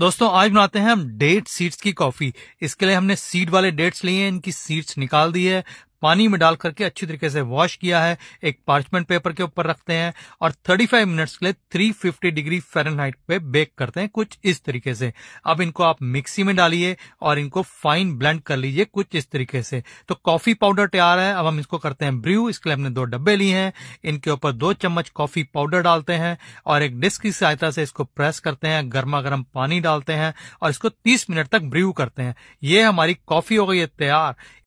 दोस्तों आज बनाते हैं हम डेट सीड्स की कॉफी इसके लिए हमने सीड वाले डेट्स लिए हैं इनकी सीड्स निकाल दी है पानी में डाल करके अच्छी तरीके से वॉश किया है एक पार्चमेंट पेपर के ऊपर रखते हैं और 35 मिनट्स के लिए 350 डिग्री फ़ारेनहाइट पे बेक करते हैं कुछ इस तरीके से अब इनको आप मिक्सी में डालिए और इनको फाइन ब्लेंड कर लीजिए कुछ इस तरीके से तो कॉफी पाउडर तैयार है अब हम इसको करते हैं ब्रू इसके लिए हमने दो डब्बे लिए हैं इनके ऊपर दो चम्मच कॉफी पाउडर डालते हैं और एक डिस्क की सहायता से इसको प्रेस करते हैं गर्मा गर्म पानी डालते हैं और इसको तीस मिनट तक ब्रू करते हैं ये हमारी कॉफी हो गई है तैयार